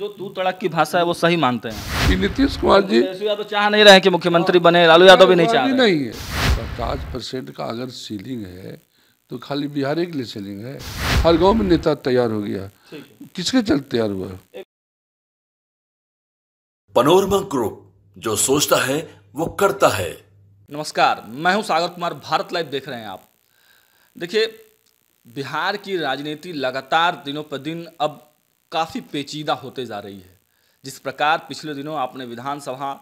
जो तू तड़क की भाषा है वो सही मानते हैं कि नीतीश कुमार जी तो यादव चाह नहीं रहे कि मुख्यमंत्री बने लालू यादव भी नहीं चाह रहे नहीं है पचास परसेंट का अगर सीलिंग है तो खाली बिहार के लिए सीलिंग है हर गाँव में नेता तैयार हो गया किसके चलते तैयार हुआ पनोरमा ग्रुप जो सोचता है वो करता है नमस्कार मैं हूं सागर कुमार भारत लाइव देख रहे हैं आप देखिए बिहार की राजनीति लगातार दिनों पर दिन अब काफ़ी पेचीदा होते जा रही है जिस प्रकार पिछले दिनों आपने विधानसभा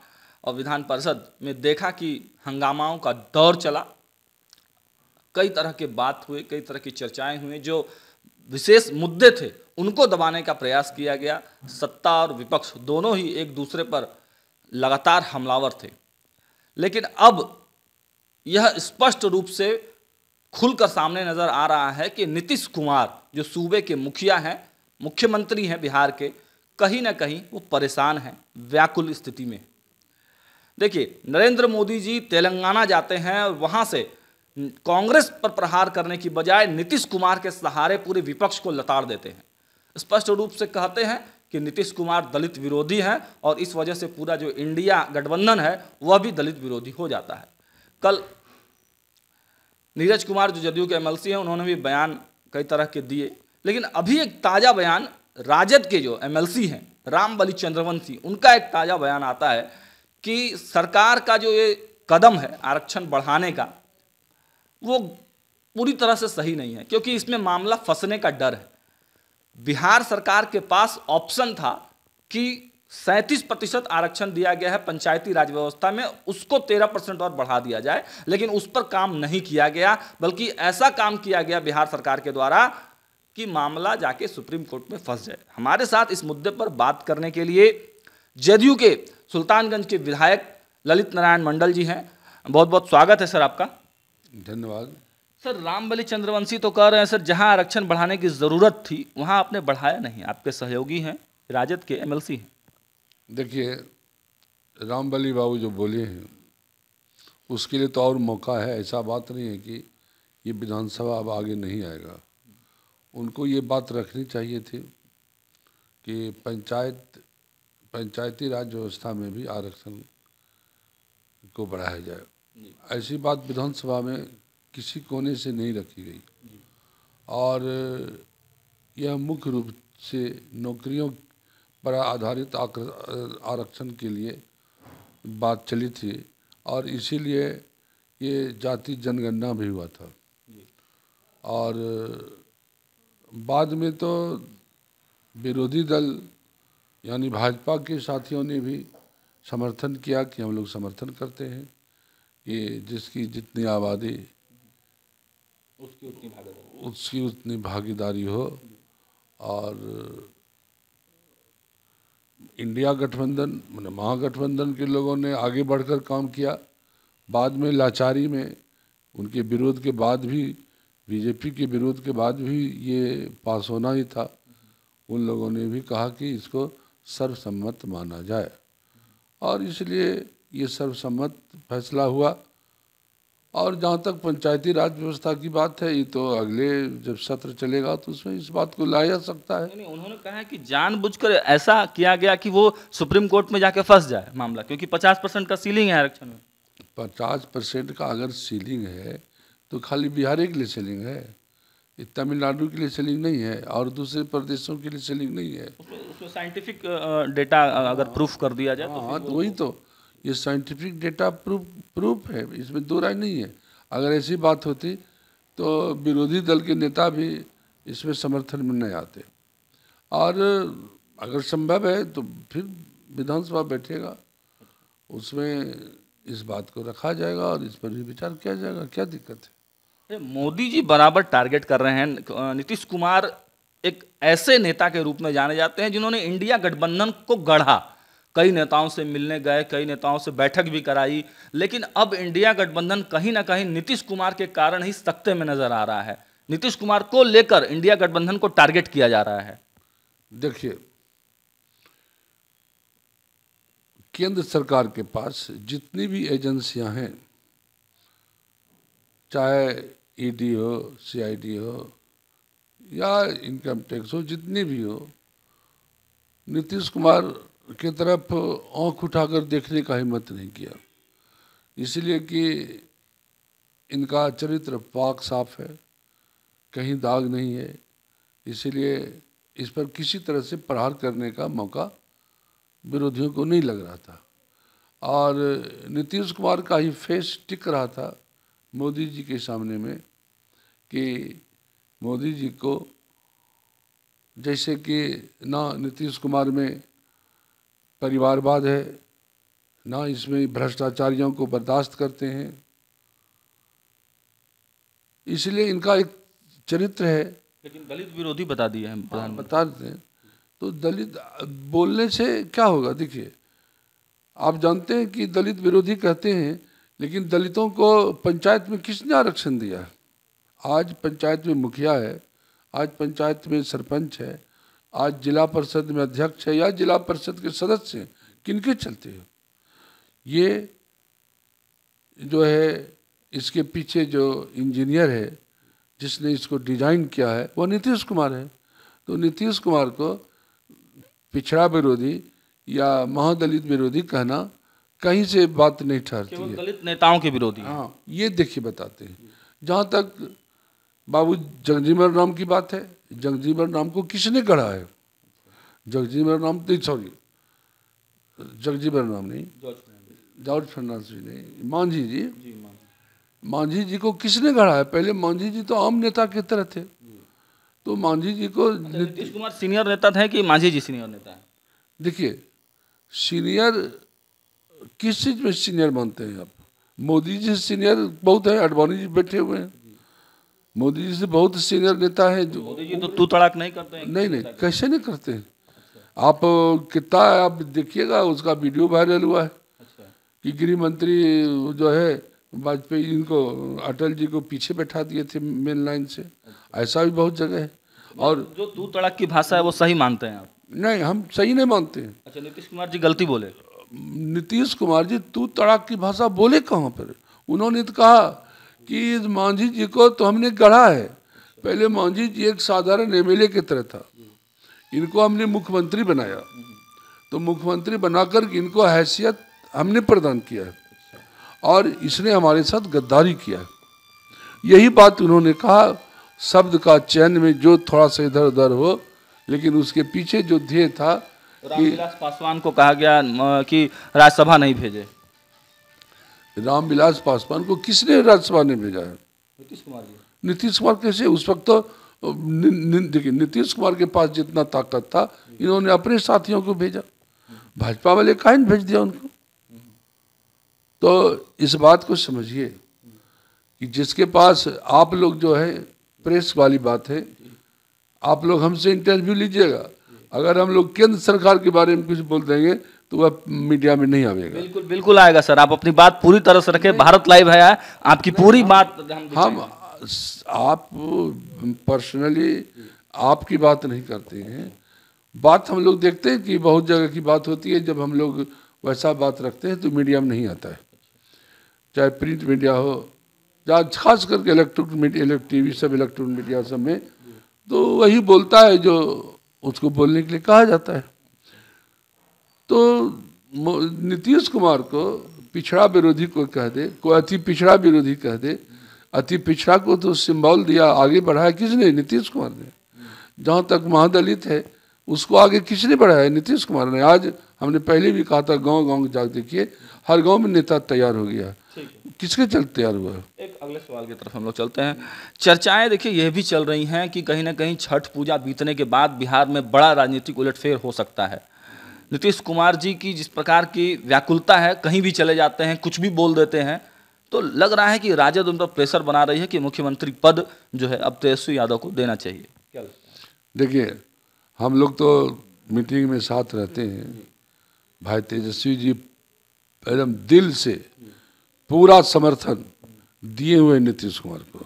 और विधान परिषद में देखा कि हंगामाओं का दौर चला कई तरह के बात हुए कई तरह की चर्चाएं हुई जो विशेष मुद्दे थे उनको दबाने का प्रयास किया गया सत्ता और विपक्ष दोनों ही एक दूसरे पर लगातार हमलावर थे लेकिन अब यह स्पष्ट रूप से खुलकर सामने नज़र आ रहा है कि नीतीश कुमार जो सूबे के मुखिया हैं मुख्यमंत्री हैं बिहार के कहीं ना कहीं वो परेशान हैं व्याकुल स्थिति में देखिए नरेंद्र मोदी जी तेलंगाना जाते हैं और वहाँ से कांग्रेस पर प्रहार करने की बजाय नीतीश कुमार के सहारे पूरे विपक्ष को लताड़ देते हैं स्पष्ट रूप से कहते हैं कि नीतीश कुमार दलित विरोधी हैं और इस वजह से पूरा जो इंडिया गठबंधन है वह भी दलित विरोधी हो जाता है कल नीरज कुमार जो जदयू के एमएलसी हैं उन्होंने भी बयान कई तरह के दिए लेकिन अभी एक ताज़ा बयान राजद के जो एमएलसी हैं रामबली चंद्रवंशी उनका एक ताज़ा बयान आता है कि सरकार का जो ये कदम है आरक्षण बढ़ाने का वो पूरी तरह से सही नहीं है क्योंकि इसमें मामला फंसने का डर है बिहार सरकार के पास ऑप्शन था कि 37 प्रतिशत आरक्षण दिया गया है पंचायती राज व्यवस्था में उसको तेरह परसेंट और बढ़ा दिया जाए लेकिन उस पर काम नहीं किया गया बल्कि ऐसा काम किया गया बिहार सरकार के द्वारा कि मामला जाके सुप्रीम कोर्ट में फंस जाए हमारे साथ इस मुद्दे पर बात करने के लिए जदयू के सुल्तानगंज के विधायक ललित नारायण मंडल जी हैं बहुत बहुत स्वागत है सर आपका धन्यवाद सर रामबली चंद्रवंशी तो कह रहे हैं सर जहां आरक्षण बढ़ाने की ज़रूरत थी वहां आपने बढ़ाया नहीं आपके सहयोगी हैं राजद के एमएलसी हैं देखिए रामबली बाबू जो बोले हैं उसके लिए तो और मौका है ऐसा बात नहीं है कि ये विधानसभा अब आगे नहीं आएगा उनको ये बात रखनी चाहिए थी कि पंचायत पंचायती राज व्यवस्था में भी आरक्षण को बढ़ाया जाए ऐसी बात विधानसभा में किसी कोने से नहीं रखी गई और यह मुख्य रूप से नौकरियों पर आधारित आरक्षण के लिए बात चली थी और इसीलिए ये जाति जनगणना भी हुआ था और बाद में तो विरोधी दल यानी भाजपा के साथियों ने भी समर्थन किया कि हम लोग समर्थन करते हैं ये जिसकी जितनी आबादी उसकी उतनी भागीदारी उसकी उतनी भागीदारी हो और इंडिया गठबंधन मैंने मतलब महागठबंधन के लोगों ने आगे बढ़कर काम किया बाद में लाचारी में उनके विरोध के बाद भी बीजेपी के विरोध के बाद भी ये पास होना ही था उन लोगों ने भी कहा कि इसको सर्वसम्मत माना जाए और इसलिए ये सर्वसम्मत फैसला हुआ और जहाँ तक पंचायती राज व्यवस्था की बात है ये तो अगले जब सत्र चलेगा तो उसमें इस बात को लाया जा सकता है नहीं, उन्होंने कहा है कि जानबूझकर ऐसा किया गया कि वो सुप्रीम कोर्ट में जाके फंस जाए मामला क्योंकि 50 परसेंट का सीलिंग है आरक्षण में 50 परसेंट का अगर सीलिंग है तो खाली बिहार के लिए सेलिंग है ये तमिलनाडु के लिए सेलिंग नहीं है और दूसरे प्रदेशों के लिए सेलिंग नहीं है उसमें साइंटिफिक डेटा अगर प्रूफ कर दिया जाए तो हाँ तो वही तो ये साइंटिफिक डेटा प्रूफ प्रूफ है इसमें दो राय नहीं है अगर ऐसी बात होती तो विरोधी दल के नेता भी इसमें समर्थन में नहीं आते और अगर संभव है तो फिर विधानसभा बैठेगा उसमें इस बात को रखा जाएगा और इस पर भी विचार किया जाएगा क्या दिक्कत है मोदी जी बराबर टारगेट कर रहे हैं नीतीश कुमार एक ऐसे नेता के रूप में जाने जाते हैं जिन्होंने इंडिया गठबंधन को गढ़ा कई नेताओं से मिलने गए कई नेताओं से बैठक भी कराई लेकिन अब इंडिया गठबंधन कहीं ना कहीं नीतीश कुमार के कारण ही सख्ते में नजर आ रहा है नीतीश कुमार को लेकर इंडिया गठबंधन को टारगेट किया जा रहा है देखिए केंद्र सरकार के पास जितनी भी एजेंसियां हैं चाहे ईडी e हो सीआईडी हो या इनकम टैक्स हो जितनी भी हो नीतीश कुमार की तरफ आँख उठाकर देखने का हिम्मत नहीं किया इसलिए कि इनका चरित्र पाक साफ है कहीं दाग नहीं है इसलिए इस पर किसी तरह से प्रहार करने का मौका विरोधियों को नहीं लग रहा था और नीतीश कुमार का ही फेस टिक रहा था मोदी जी के सामने में कि मोदी जी को जैसे कि ना नीतीश कुमार में परिवारवाद है ना इसमें भ्रष्टाचारियों को बर्दाश्त करते हैं इसलिए इनका एक चरित्र है लेकिन दलित विरोधी बता दिया है हाँ, बता देते हैं तो दलित बोलने से क्या होगा देखिए आप जानते हैं कि दलित विरोधी कहते हैं लेकिन दलितों को पंचायत में किसने आरक्षण दिया आज पंचायत में मुखिया है आज पंचायत में सरपंच है आज जिला परिषद में अध्यक्ष है या जिला परिषद के सदस्य हैं किनके चलते हैं ये जो है इसके पीछे जो इंजीनियर है जिसने इसको डिजाइन किया है वो नीतीश कुमार है तो नीतीश कुमार को पिछड़ा विरोधी या महादलित विरोधी कहना कहीं से बात नहीं ठहरती है दलित नेताओं के विरोधी हाँ ये देखिए बताते हैं जहाँ तक बाबू जगजीवन राम की बात है जगजीवन राम को किसने गढ़ा है जगजीवन राम नहीं सॉरी जगजीवन राम नहीं जॉर्ज फर्नांडिस जी ने मांझी जी, जी मांझी जी को किसने गढ़ा है पहले मांझी जी तो आम नेता की तरह थे तो मांझी जी को अच्छा, नीतीश कुमार सीनियर नेता थे कि मांझी जी सीनियर नेता है देखिए सीनियर किस चीज़ में सीनियर मानते हैं आप मोदी जी सीनियर बहुत है अडवाणी जी बैठे हुए हैं मोदी जी से बहुत सीनियर नेता है जो मोदी जी तो तू तड़ाक नहीं करते हैं नहीं नहीं कैसे नहीं करते हैं आप कितना आप देखिएगा उसका वीडियो वायरल हुआ है अच्छा। कि गृह मंत्री जो है वाजपेयी इनको अटल जी को पीछे बैठा दिए थे मेन लाइन से ऐसा भी बहुत जगह है और जो तू तड़ाक की भाषा है वो सही मानते हैं आप नहीं हम सही नहीं मानते हैं अच्छा नीतीश कुमार जी गलती बोले नीतीश कुमार जी तू तड़ाक की भाषा बोले कहाँ पर उन्होंने तो कहा कि इस मांझी जी को तो हमने गढ़ा है पहले मांझी जी एक साधारण एम के तरह था इनको हमने मुख्यमंत्री बनाया तो मुख्यमंत्री बनाकर इनको हैसियत हमने प्रदान किया है और इसने हमारे साथ गद्दारी किया है यही बात उन्होंने कहा शब्द का चयन में जो थोड़ा सा इधर उधर हो लेकिन उसके पीछे जो ध्येय था रामविलास पासवान को कहा गया कि राज्यसभा नहीं भेजे रामविलास पासवान को किसने राज्यसभा नहीं भेजा है नीतीश कुमार जी नीतीश कुमार कैसे उस वक्त तो देखिए नीतीश कुमार के पास जितना ताकत था इन्होंने अपने साथियों को भेजा भाजपा वाले काहिन भेज दिया उनको तो इस बात को समझिए कि जिसके पास आप लोग जो है प्रेस वाली बात है आप लोग हमसे इंटरव्यू लीजिएगा अगर हम लोग केंद्र सरकार के बारे में कुछ बोल देंगे तो वह मीडिया में नहीं आएगा बिल्कुल बिल्कुल आएगा सर आप अपनी बात पूरी तरह से रखें भारत लाइव है आपकी पूरी बात हम, आप पर्सनली आपकी बात नहीं करते हैं बात हम लोग देखते हैं कि बहुत जगह की बात होती है जब हम लोग वैसा बात रखते हैं तो मीडिया में नहीं आता है चाहे प्रिंट मीडिया हो या खास करके इलेक्ट्रॉनिक मीडिया टी वी सब इलेक्ट्रॉनिक मीडिया सब में तो वही बोलता है जो उसको बोलने के लिए कहा जाता है तो नीतीश कुमार को पिछड़ा विरोधी को कह दे कोई अति पिछड़ा विरोधी कह दे अति पिछड़ा को तो सिंबल दिया आगे बढ़ाया किसने नीतीश कुमार ने जहाँ तक महादलित है उसको आगे किसने बढ़ाया नीतीश कुमार ने आज हमने पहले भी कहा था गांव गांव जाकर देखिए हर गांव में नेता तैयार हो गया किसके चलते यार हुआ एक अगले सवाल की तरफ हम लोग चलते हैं चर्चाएं देखिए यह भी चल रही हैं कि कहीं ना कहीं छठ पूजा बीतने के बाद बिहार में बड़ा राजनीतिक उलटफेर हो सकता है नीतीश कुमार जी की जिस प्रकार की व्याकुलता है कहीं भी चले जाते हैं कुछ भी बोल देते हैं तो लग रहा है कि राजद उन पर प्रेशर बना रही है कि मुख्यमंत्री पद जो है अब तेजस्वी तो यादव को देना चाहिए क्या देखिए हम लोग तो मीटिंग में साथ रहते हैं भाई तेजस्वी जी एकदम दिल से पूरा समर्थन दिए हुए नीतीश कुमार को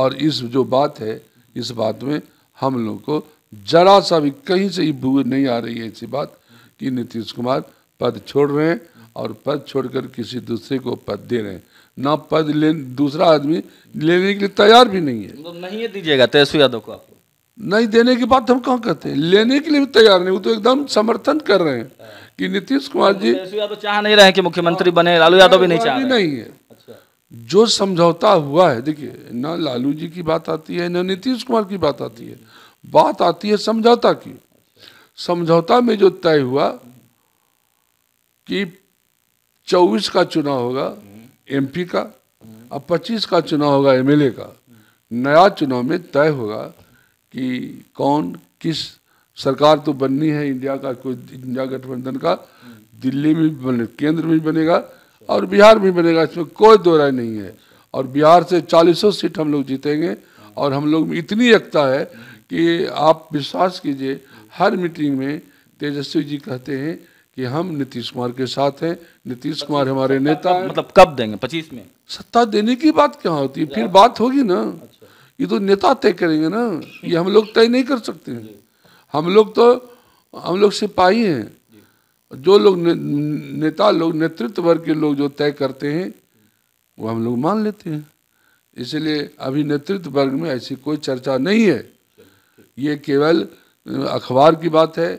और इस जो बात है इस बात में हम लोग को जरा सा भी कहीं से ही नहीं आ रही है ऐसी बात कि नीतीश कुमार पद छोड़ रहे हैं और पद छोड़कर किसी दूसरे को पद दे रहे हैं ना पद ले दूसरा आदमी लेने के लिए तैयार भी नहीं है नहीं दीजिएगा तेजस्वी यादव को आपको नहीं देने की बात हम कहाँ कहते हैं लेने के लिए भी तैयार नहीं वो तो एकदम समर्थन कर रहे हैं कि नीतीश कुमार जी यादव चाह नहीं रहे कि मुख्यमंत्री बने लालू यादव भी नहीं चाह रहे नहीं है अच्छा। जो समझौता हुआ है देखिए न लालू जी की बात आती है न नीतीश कुमार की बात आती है बात आती है समझौता की समझौता में जो तय हुआ कि 24 का चुनाव होगा एमपी का अब 25 का चुनाव होगा एमएलए का नया चुनाव में तय होगा कि कौन किस सरकार तो बननी है इंडिया का कोई इंडिया गठबंधन का दिल्ली में भी बने केंद्र में बनेगा और बिहार में बनेगा इसमें कोई दो राय नहीं है और बिहार से चालीसों सीट हम लोग जीतेंगे और हम लोग में इतनी एकता है कि आप विश्वास कीजिए हर मीटिंग में तेजस्वी जी कहते हैं कि हम नीतीश कुमार के साथ हैं नीतीश कुमार हमारे नेता मतलब कब देंगे पच्चीस में सत्ता देने की बात क्या होती है फिर बात होगी ना अच्छा। ये तो नेता तय करेंगे ना ये हम लोग तय नहीं कर सकते हैं हम लोग तो हम लोग सिपाही हैं जो लोग ने, नेता लोग नेतृत्व वर्ग के लोग जो तय करते हैं वो हम लोग मान लेते हैं इसलिए अभी नेतृत्व वर्ग में ऐसी कोई चर्चा नहीं है ये केवल अखबार की बात है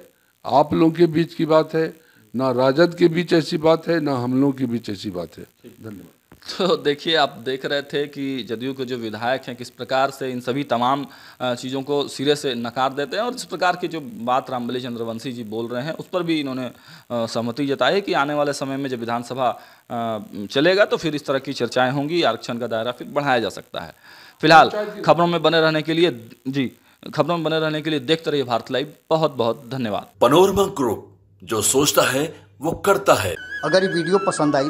आप लोगों के बीच की बात है ना राजद के बीच ऐसी बात है ना हम लोगों के बीच ऐसी बात है धन्यवाद तो देखिए आप देख रहे थे कि जदयू के जो विधायक हैं किस प्रकार से इन सभी तमाम चीज़ों को सिरे से नकार देते हैं और इस प्रकार की जो बात रामबली चंद्रवंशी जी बोल रहे हैं उस पर भी इन्होंने सहमति जताई कि आने वाले समय में जब विधानसभा चलेगा तो फिर इस तरह की चर्चाएं होंगी आरक्षण का दायरा फिर बढ़ाया जा सकता है फिलहाल खबरों में बने रहने के लिए जी खबरों में बने रहने के लिए देखते रहिए भारत लाइव बहुत बहुत धन्यवाद पनोरमा ग्रुप जो सोचता है वो करता है अगर ये वीडियो पसंद आई